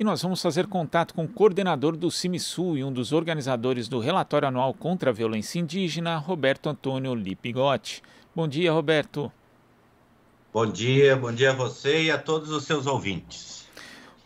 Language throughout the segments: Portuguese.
E nós vamos fazer contato com o coordenador do CIMISU e um dos organizadores do relatório anual contra a violência indígena, Roberto Antônio Lipigotti. Bom dia, Roberto. Bom dia, bom dia a você e a todos os seus ouvintes.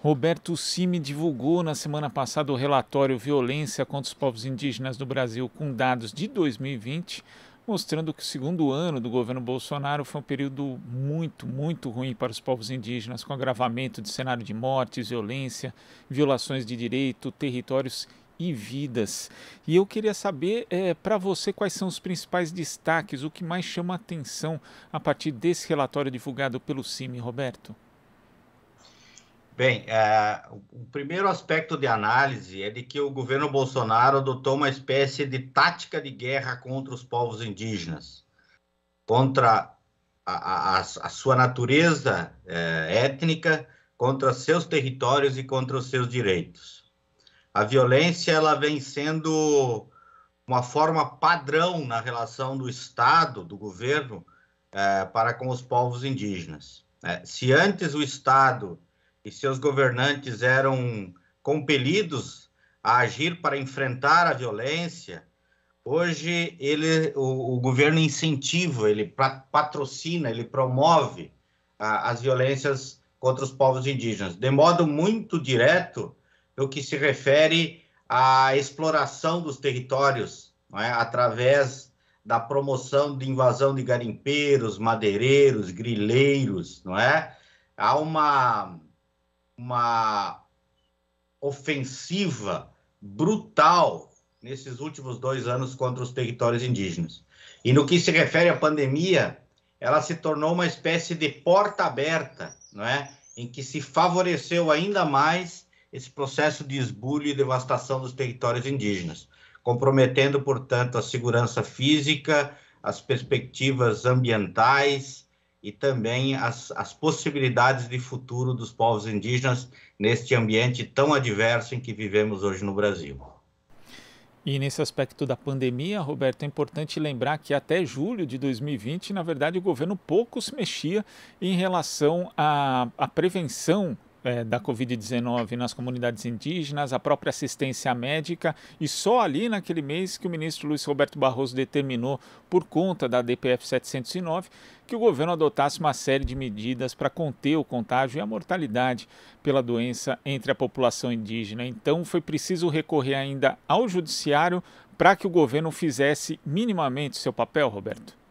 Roberto Cime divulgou na semana passada o relatório Violência contra os Povos Indígenas do Brasil com dados de 2020 mostrando que o segundo ano do governo Bolsonaro foi um período muito, muito ruim para os povos indígenas, com agravamento de cenário de mortes, violência, violações de direito, territórios e vidas. E eu queria saber é, para você quais são os principais destaques, o que mais chama a atenção a partir desse relatório divulgado pelo CIMI, Roberto. Bem, é, o primeiro aspecto de análise é de que o governo Bolsonaro adotou uma espécie de tática de guerra contra os povos indígenas, contra a, a, a sua natureza é, étnica, contra seus territórios e contra os seus direitos. A violência ela vem sendo uma forma padrão na relação do Estado, do governo, é, para com os povos indígenas. É, se antes o Estado e seus governantes eram compelidos a agir para enfrentar a violência, hoje ele, o, o governo incentiva, ele patrocina, ele promove a, as violências contra os povos indígenas, de modo muito direto no que se refere à exploração dos territórios, é? através da promoção de invasão de garimpeiros, madeireiros, grileiros, não é? Há uma uma ofensiva brutal nesses últimos dois anos contra os territórios indígenas. E no que se refere à pandemia, ela se tornou uma espécie de porta aberta, não é? em que se favoreceu ainda mais esse processo de esbulho e devastação dos territórios indígenas, comprometendo, portanto, a segurança física, as perspectivas ambientais, e também as, as possibilidades de futuro dos povos indígenas neste ambiente tão adverso em que vivemos hoje no Brasil. E nesse aspecto da pandemia, Roberto, é importante lembrar que até julho de 2020, na verdade, o governo pouco se mexia em relação à, à prevenção é, da Covid-19 nas comunidades indígenas, a própria assistência médica, e só ali naquele mês que o ministro Luiz Roberto Barroso determinou, por conta da DPF 709, que o governo adotasse uma série de medidas para conter o contágio e a mortalidade pela doença entre a população indígena. Então, foi preciso recorrer ainda ao judiciário para que o governo fizesse minimamente seu papel, Roberto?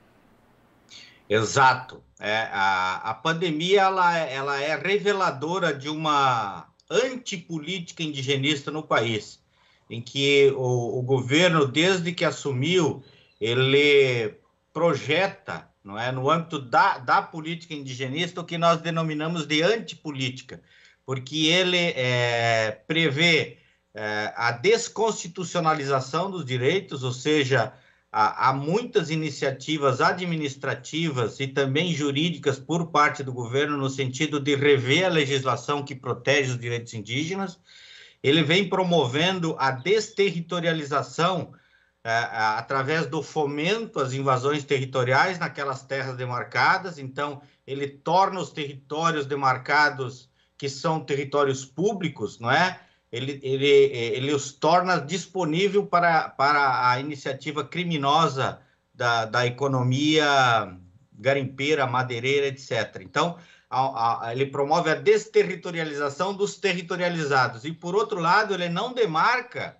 Exato. É, a, a pandemia ela, ela é reveladora de uma antipolítica indigenista no país, em que o, o governo, desde que assumiu, ele projeta não é, no âmbito da, da política indigenista o que nós denominamos de antipolítica, porque ele é, prevê é, a desconstitucionalização dos direitos, ou seja, há muitas iniciativas administrativas e também jurídicas por parte do governo no sentido de rever a legislação que protege os direitos indígenas. Ele vem promovendo a desterritorialização eh, através do fomento às invasões territoriais naquelas terras demarcadas. Então, ele torna os territórios demarcados, que são territórios públicos, não é? ele, ele, ele os torna disponível para, para a iniciativa criminosa da, da economia garimpeira, madeireira, etc. Então, a, a, ele promove a desterritorialização dos territorializados. E, por outro lado, ele não demarca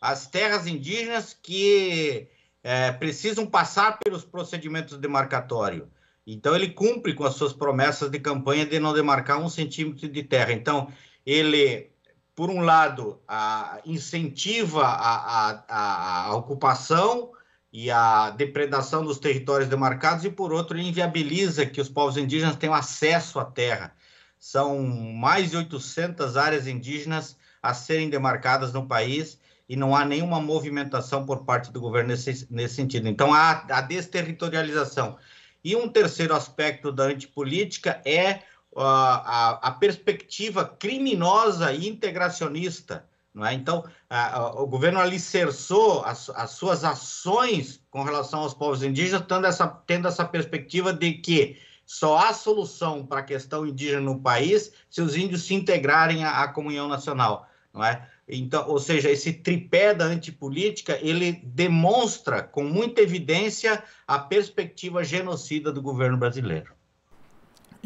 as terras indígenas que é, precisam passar pelos procedimentos demarcatórios. Então, ele cumpre com as suas promessas de campanha de não demarcar um centímetro de terra. Então, ele por um lado, a, incentiva a, a, a, ocupação e a depredação dos territórios demarcados, e por outro, inviabiliza que os povos indígenas tenham acesso à terra. São mais de 800 áreas indígenas a serem demarcadas no país e não há nenhuma movimentação por parte do governo nesse, nesse sentido. Então, há a desterritorialização. E um terceiro aspecto da antipolítica é a, a, perspectiva criminosa e integracionista. Não é? Então, a, o governo alicerçou as, as, suas ações com relação aos povos indígenas, tendo essa, tendo essa perspectiva de que só há solução para a questão indígena no país se os índios se integrarem à, à comunhão nacional. Não é? Então, ou seja, esse tripé da antipolítica, ele demonstra com muita evidência a perspectiva genocida do governo brasileiro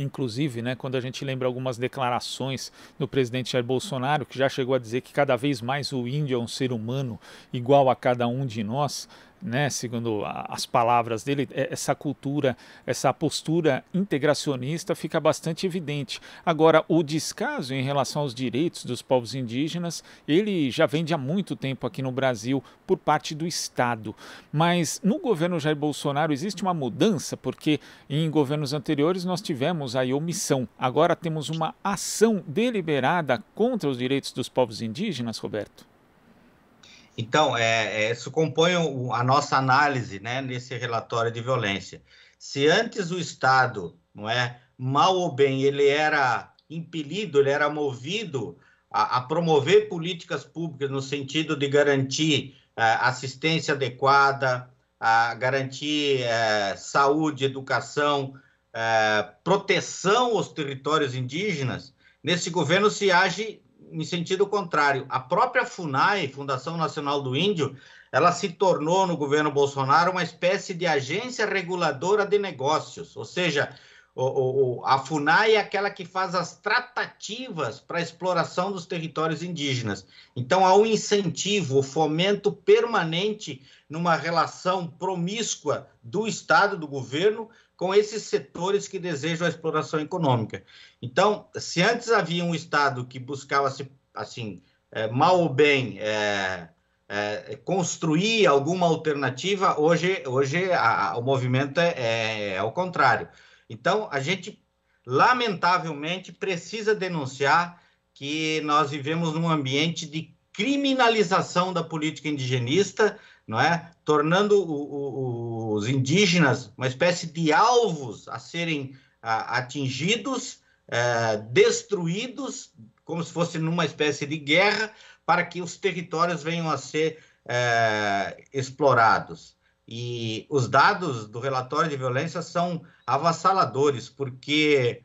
inclusive, né, quando a gente lembra algumas declarações do presidente Jair Bolsonaro, que já chegou a dizer que cada vez mais o índio é um ser humano igual a cada um de nós, né, segundo as palavras dele, é, essa cultura, essa postura integracionista fica bastante evidente. Agora, o descaso em relação aos direitos dos povos indígenas, ele já vem de há muito tempo aqui no Brasil por parte do Estado. Mas no governo Jair Bolsonaro existe uma mudança, porque em governos anteriores nós tivemos aí omissão. Agora temos uma ação deliberada contra os direitos dos povos indígenas, Roberto? Então, é, é, isso compõe a nossa análise né, nesse relatório de violência. Se antes o Estado, não é, mal ou bem, ele era impelido, ele era movido a, a promover políticas públicas no sentido de garantir uh, assistência adequada, a garantir uh, saúde, educação, uh, proteção aos territórios indígenas, nesse governo se age em sentido contrário. A própria FUNAI, Fundação Nacional do Índio, ela se tornou no governo Bolsonaro uma espécie de agência reguladora de negócios, ou seja, o, o, a FUNAI é aquela que faz as tratativas para a exploração dos territórios indígenas. Então, há um incentivo, o fomento permanente numa relação promíscua do Estado, do governo, com esses setores que desejam a exploração econômica. Então, se antes havia um Estado que buscava, se assim, é, mal ou bem, é, é, construir alguma alternativa, hoje, hoje a, o movimento é, é, é o contrário. Então, a gente, lamentavelmente, precisa denunciar que nós vivemos num ambiente de criminalização da política indigenista, não é? Tornando o, o, os indígenas uma espécie de alvos a serem a, atingidos, é, destruídos, como se fosse numa espécie de guerra, para que os territórios venham a ser é, explorados. E os dados do relatório de violência são avassaladores, porque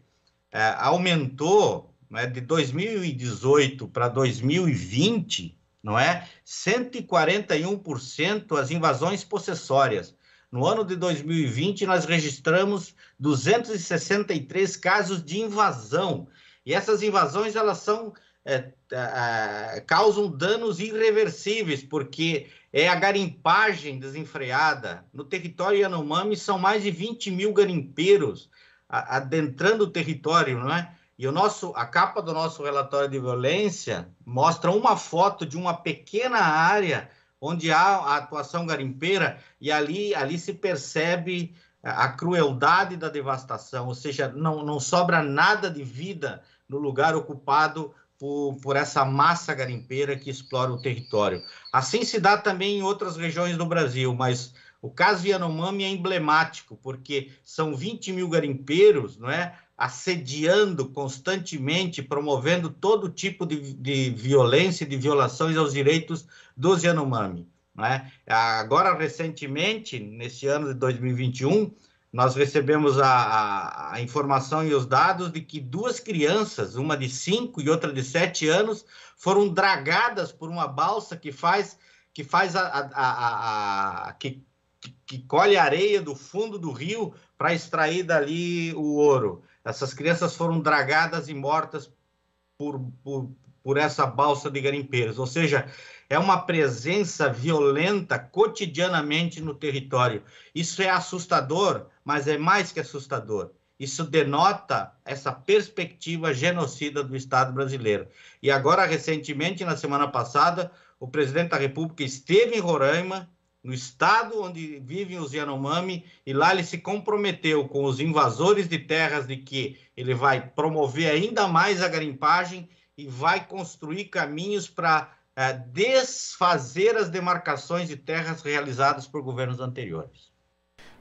é, aumentou né, de 2018 para 2020 não é? 141% as invasões possessórias. No ano de 2020, nós registramos 263 casos de invasão. E essas invasões, elas são é, é, é, causam danos irreversíveis, porque é a garimpagem desenfreada. No território Yanomami são mais de 20 mil garimpeiros adentrando o território, não é? E o nosso, a capa do nosso relatório de violência mostra uma foto de uma pequena área onde há a atuação garimpeira e ali, ali se percebe a crueldade da devastação, ou seja, não, não sobra nada de vida no lugar ocupado por, por essa massa garimpeira que explora o território. Assim se dá também em outras regiões do Brasil, mas o caso Yanomami é emblemático, porque são 20 mil garimpeiros não é, assediando constantemente, promovendo todo tipo de, de violência e de violações aos direitos dos Yanomami. É? Agora, recentemente, nesse ano de 2021, nós recebemos a, a, a, informação e os dados de que duas crianças, uma de 5 e outra de 7 anos, foram dragadas por uma balsa que faz que faz a, a que que, colhe areia do fundo do rio para extrair dali o ouro. Essas crianças foram dragadas e mortas por, por, por essa balsa de garimpeiros. Ou seja, é uma presença violenta cotidianamente no território. Isso é assustador, mas é mais que assustador. Isso denota essa perspectiva genocida do Estado brasileiro. E agora, recentemente, na semana passada, o presidente da República esteve em Roraima no estado onde vivem os Yanomami, e lá ele se comprometeu com os invasores de terras de que ele vai promover ainda mais a garimpagem e vai construir caminhos para é, eh, desfazer as demarcações de terras realizadas por governos anteriores.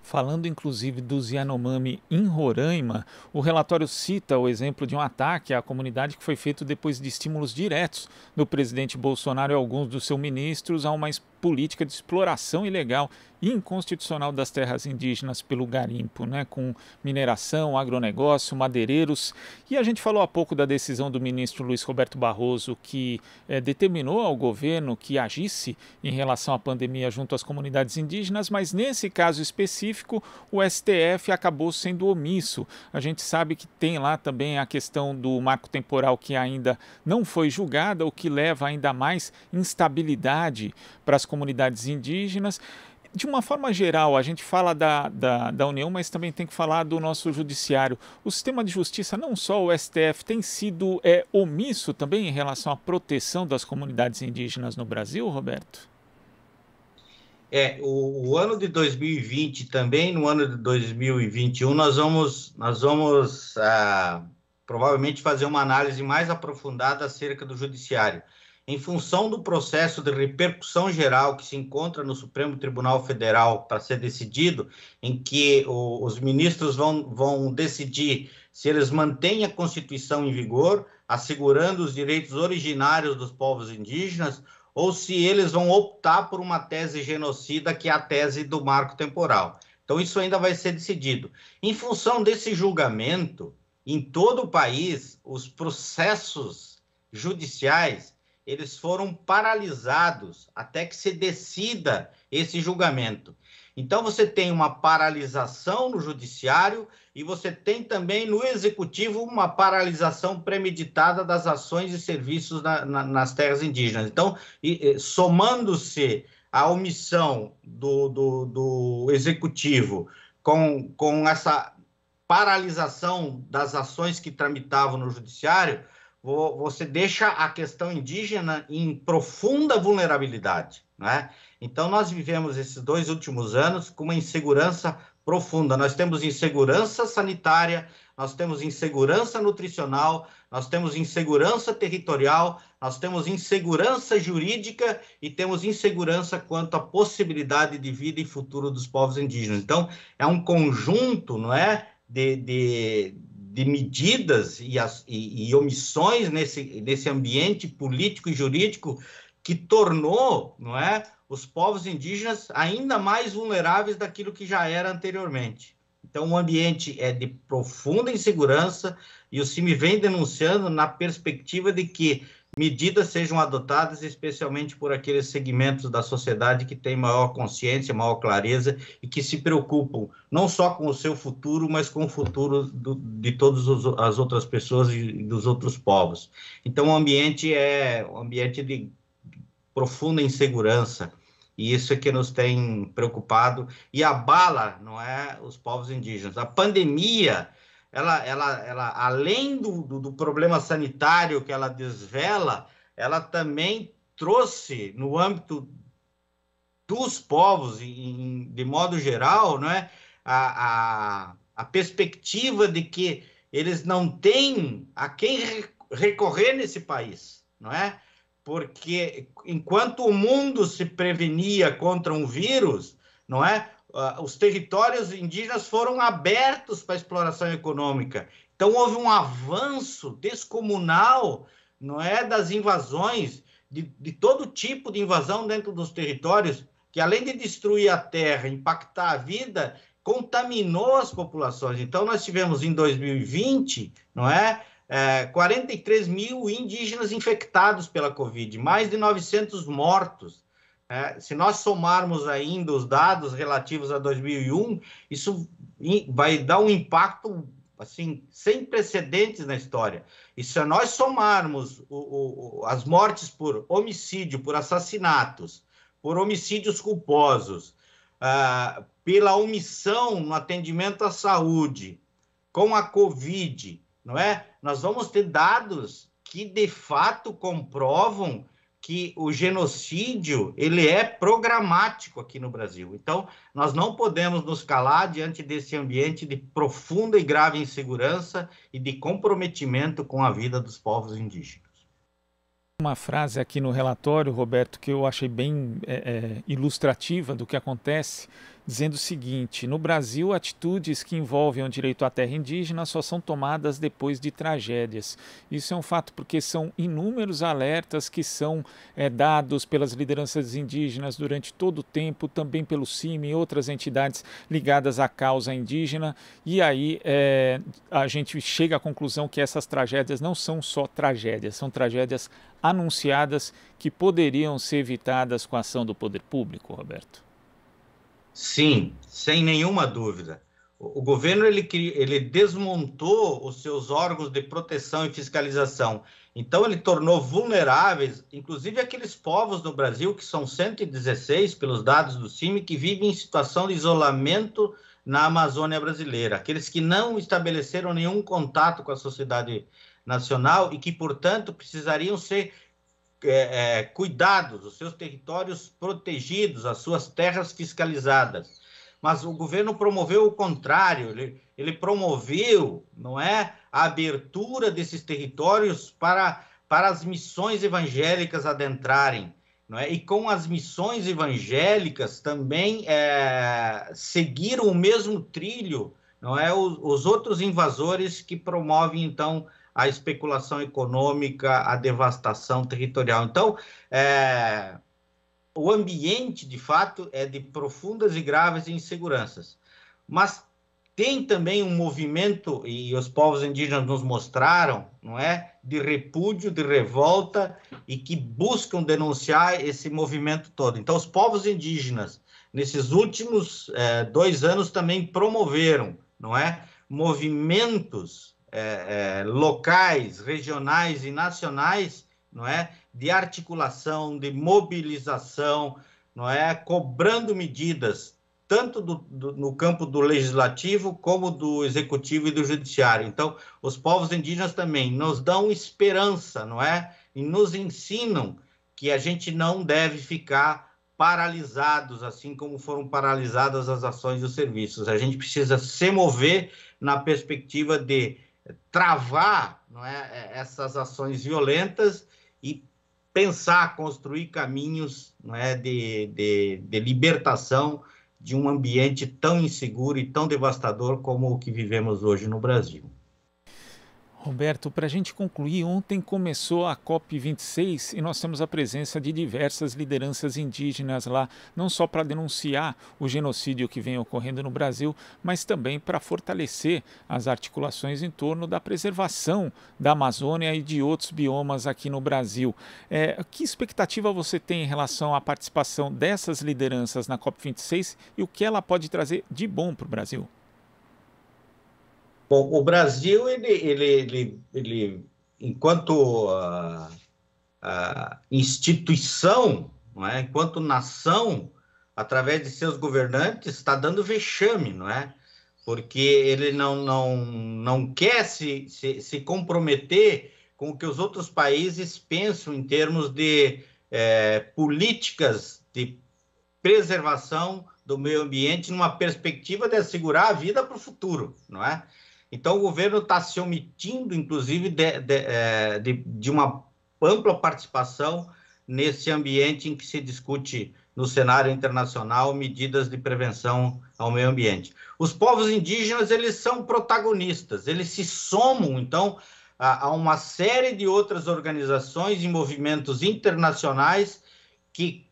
Falando inclusive dos Yanomami em Roraima, o relatório cita o exemplo de um ataque à comunidade que foi feito depois de estímulos diretos do presidente Bolsonaro e alguns dos seus ministros a uma política de exploração ilegal inconstitucional das terras indígenas pelo garimpo, né, com mineração, agronegócio, madeireiros. E a gente falou há pouco da decisão do ministro Luiz Roberto Barroso, que é, determinou ao governo que agisse em relação à pandemia junto às comunidades indígenas, mas nesse caso específico, o STF acabou sendo omisso. A gente sabe que tem lá também a questão do marco temporal que ainda não foi julgada, o que leva ainda mais instabilidade para as comunidades indígenas de uma forma geral, a gente fala da, da, da, União, mas também tem que falar do nosso judiciário. O sistema de justiça, não só o STF, tem sido é, omisso também em relação à proteção das comunidades indígenas no Brasil, Roberto? É, o, o ano de 2020 também, no ano de 2021, nós vamos, nós vamos ah, provavelmente fazer uma análise mais aprofundada acerca do judiciário em função do processo de repercussão geral que se encontra no Supremo Tribunal Federal para ser decidido, em que o, os ministros vão, vão decidir se eles mantêm a Constituição em vigor, assegurando os direitos originários dos povos indígenas, ou se eles vão optar por uma tese genocida, que é a tese do marco temporal. Então, isso ainda vai ser decidido. Em função desse julgamento, em todo o país, os processos judiciais eles foram paralisados até que se decida esse julgamento. Então, você tem uma paralisação no judiciário e você tem também no executivo uma paralisação premeditada das ações e serviços na, na, nas terras indígenas. Então, somando-se a omissão do, do, do executivo com, com essa paralisação das ações que tramitavam no judiciário, você deixa a questão indígena em profunda vulnerabilidade, né? Então nós vivemos esses dois últimos anos com uma insegurança profunda. Nós temos insegurança sanitária, nós temos insegurança nutricional, nós temos insegurança territorial, nós temos insegurança jurídica e temos insegurança quanto à possibilidade de vida e futuro dos povos indígenas. Então, é um conjunto, não é, de, de de medidas e, as, e, e omissões nesse, nesse ambiente político e jurídico que tornou não é, os povos indígenas ainda mais vulneráveis daquilo que já era anteriormente. Então, o ambiente é de profunda insegurança e o CIMI vem denunciando na perspectiva de que medidas sejam adotadas, especialmente por aqueles segmentos da sociedade que têm maior consciência, maior clareza e que se preocupam não só com o seu futuro, mas com o futuro do, de todas as outras pessoas e dos outros povos. Então, o ambiente é um ambiente de profunda insegurança e isso é que nos tem preocupado e abala, não é, os povos indígenas. A pandemia ela, ela, ela além do, do, do problema sanitário que ela desvela, ela também trouxe no âmbito dos povos, em, de modo geral, não é? A, a, a, perspectiva de que eles não têm a quem recorrer nesse país, não é? Porque enquanto o mundo se prevenia contra um vírus, não é? uh, os territórios indígenas foram abertos para exploração econômica. Então houve um avanço descomunal, não é, das invasões de, de todo tipo de invasão dentro dos territórios que além de destruir a terra, impactar a vida, contaminou as populações. Então nós tivemos em 2020, não é? é 43 mil indígenas infectados pela Covid, mais de 900 mortos. É, se nós somarmos ainda os dados relativos a 2001, isso vai dar um impacto assim sem precedentes na história. E se nós somarmos o, o, as mortes por homicídio, por assassinatos, por homicídios culposos, é, pela omissão no atendimento à saúde, com a Covid, não é? Nós vamos ter dados que de fato comprovam que o genocídio ele é programático aqui no Brasil. Então, nós não podemos nos calar diante desse ambiente de profunda e grave insegurança e de comprometimento com a vida dos povos indígenas. Uma frase aqui no relatório, Roberto, que eu achei bem é, é, ilustrativa do que acontece dizendo o seguinte: no Brasil, atitudes que envolvem o direito à terra indígena só são tomadas depois de tragédias. Isso é um fato porque são inúmeros alertas que são é, dados pelas lideranças indígenas durante todo o tempo, também pelo CIMI e outras entidades ligadas à causa indígena. E aí é, a gente chega à conclusão que essas tragédias não são só tragédias, são tragédias anunciadas que poderiam ser evitadas com a ação do poder público, Roberto. Sim, sem nenhuma dúvida. O, governo ele, ele desmontou os seus órgãos de proteção e fiscalização. Então, ele tornou vulneráveis, inclusive aqueles povos no Brasil, que são 116, pelos dados do CIMI, que vivem em situação de isolamento na Amazônia brasileira. Aqueles que não estabeleceram nenhum contato com a sociedade nacional e que, portanto, precisariam ser é, é, cuidados, os seus territórios protegidos, as suas terras fiscalizadas. Mas o governo promoveu o contrário, ele, ele promoveu, não é, a abertura desses territórios para, para as missões evangélicas adentrarem, não é? E com as missões evangélicas também é, seguiram o mesmo trilho, não é, os, os outros invasores que promovem então a especulação econômica, a devastação territorial. Então, é, o ambiente, de fato, é de profundas e graves inseguranças. Mas tem também um movimento, e os povos indígenas nos mostraram, não é? De repúdio, de revolta, e que buscam denunciar esse movimento todo. Então, os povos indígenas, nesses últimos é, dois anos, também promoveram, não é? Movimentos é, é, locais, regionais e nacionais, não é, de articulação, de mobilização, não é, cobrando medidas tanto do, do, no campo do legislativo como do executivo e do judiciário. Então, os povos indígenas também nos dão esperança, não é, e nos ensinam que a gente não deve ficar paralisados, assim como foram paralisadas as ações e os serviços. A gente precisa se mover na perspectiva de travar não é, é, essas ações violentas e pensar, construir caminhos não é, de, de, de libertação de um ambiente tão inseguro e tão devastador como o que vivemos hoje no Brasil. Roberto, para a gente concluir, ontem começou a COP26 e nós temos a presença de diversas lideranças indígenas lá, não só para denunciar o genocídio que vem ocorrendo no Brasil, mas também para fortalecer as articulações em torno da preservação da Amazônia e de outros biomas aqui no Brasil. É, que expectativa você tem em relação à participação dessas lideranças na COP26 e o que ela pode trazer de bom para o Brasil? Bom, o Brasil, ele, ele, ele, ele enquanto ah, ah, instituição, não é? enquanto nação, através de seus governantes, está dando vexame, não é? Porque ele não, não, não quer se, se, se comprometer com o que os outros países pensam em termos de é, políticas de preservação do meio ambiente numa perspectiva de assegurar a vida para o futuro, não é? Então, o governo está se omitindo, inclusive, de, de, é, de, de, uma ampla participação nesse ambiente em que se discute no cenário internacional medidas de prevenção ao meio ambiente. Os povos indígenas, eles são protagonistas, eles se somam, então, a, a uma série de outras organizações e movimentos internacionais que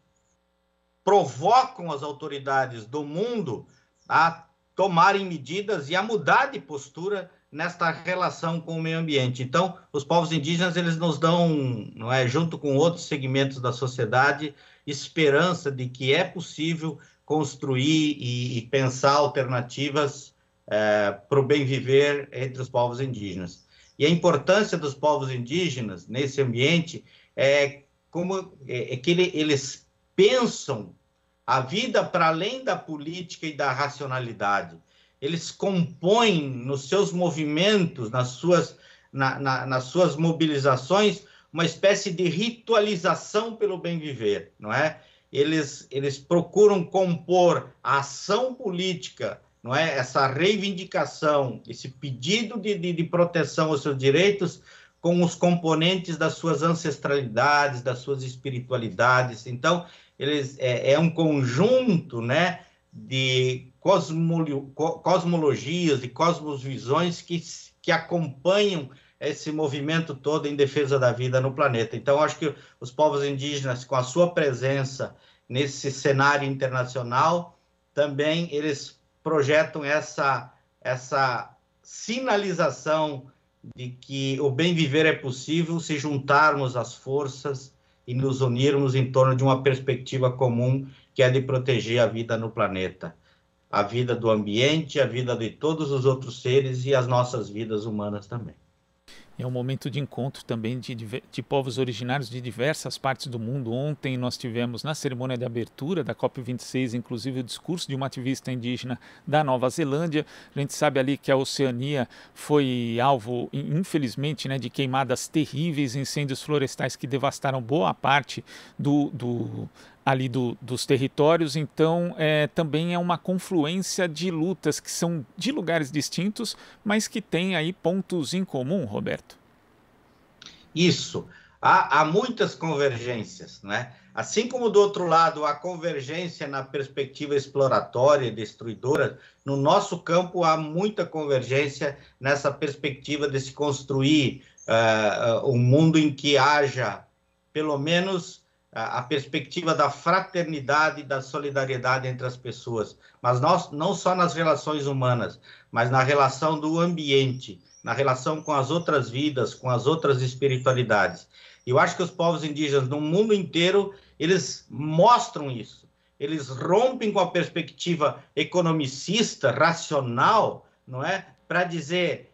provocam as autoridades do mundo a tomarem medidas e a mudar de postura nesta relação com o meio ambiente. Então, os povos indígenas eles nos dão, não é, junto com outros segmentos da sociedade, esperança de que é possível construir e, e pensar alternativas é, para o bem viver entre os povos indígenas. E a importância dos povos indígenas nesse ambiente é como é, é que ele, eles pensam a vida para além da política e da racionalidade. Eles compõem nos seus movimentos, nas suas, na, na, nas suas mobilizações, uma espécie de ritualização pelo bem viver, não é? Eles, eles procuram compor a ação política, não é? Essa reivindicação, esse pedido de, de, de proteção aos seus direitos, com os componentes das suas ancestralidades, das suas espiritualidades. Então, eles é, é um conjunto, né, de cosmolo, cosmologias, de cosmosvisões que, que acompanham esse movimento todo em defesa da vida no planeta. Então, acho que os povos indígenas, com a sua presença nesse cenário internacional, também eles projetam essa, essa sinalização de que o bem viver é possível se juntarmos as forças e nos unirmos em torno de uma perspectiva comum que é de proteger a vida no planeta, a vida do ambiente, a vida de todos os outros seres e as nossas vidas humanas também é um momento de encontro também de, de, povos originários de diversas partes do mundo. Ontem nós tivemos na cerimônia de abertura da COP26, inclusive o discurso de uma ativista indígena da Nova Zelândia. A gente sabe ali que a Oceania foi alvo, infelizmente, né, de queimadas terríveis, incêndios florestais que devastaram boa parte do, do ali do, dos territórios, então é, também é uma confluência de lutas que são de lugares distintos, mas que têm aí pontos em comum, Roberto. Isso. Há, há muitas convergências, né? Assim como do outro lado a convergência na perspectiva exploratória e destruidora, no nosso campo há muita convergência nessa perspectiva de se construir uh, um mundo em que haja pelo menos a, perspectiva da fraternidade, da solidariedade entre as pessoas, mas nós, não só nas relações humanas, mas na relação do ambiente, na relação com as outras vidas, com as outras espiritualidades. Eu acho que os povos indígenas no mundo inteiro, eles mostram isso. Eles rompem com a perspectiva economicista, racional, não é? Para dizer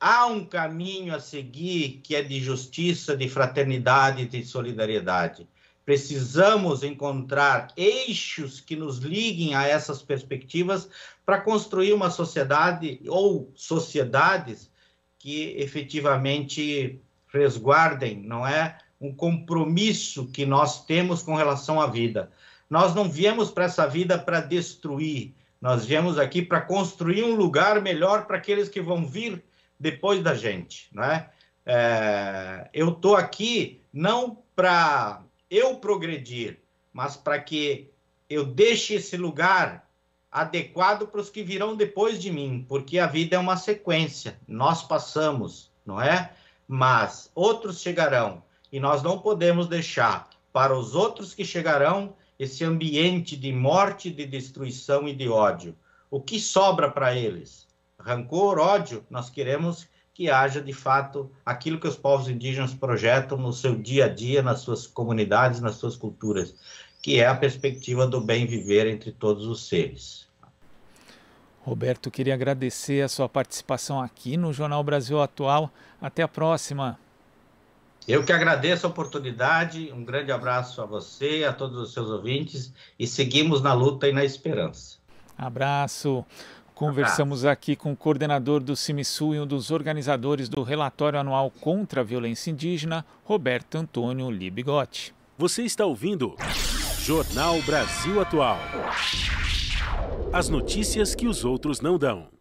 há um caminho a seguir que é de justiça, de fraternidade, de solidariedade. Precisamos encontrar eixos que nos liguem a essas perspectivas para construir uma sociedade ou sociedades que efetivamente resguardem, não é? Um compromisso que nós temos com relação à vida. Nós não viemos para essa vida para destruir, nós viemos aqui para construir um lugar melhor para aqueles que vão vir depois da gente, não é? é eu estou aqui não para eu progredir, mas para que eu deixe esse lugar adequado para os que virão depois de mim, porque a vida é uma sequência. Nós passamos, não é? Mas outros chegarão e nós não podemos deixar para os outros que chegarão esse ambiente de morte, de destruição e de ódio. O que sobra para eles? Rancor, ódio, nós queremos que haja de fato aquilo que os povos indígenas projetam no seu dia a dia, nas suas comunidades, nas suas culturas, que é a perspectiva do bem viver entre todos os seres. Roberto, queria agradecer a sua participação aqui no Jornal Brasil Atual. Até a próxima. Eu que agradeço a oportunidade, um grande abraço a você, a todos os seus ouvintes e seguimos na luta e na esperança. Abraço. Conversamos tá. aqui com o coordenador do CIMISU e um dos organizadores do relatório anual contra a violência indígena, Roberto Antônio Libigotti. Você está ouvindo Jornal Brasil Atual. As notícias que os outros não dão.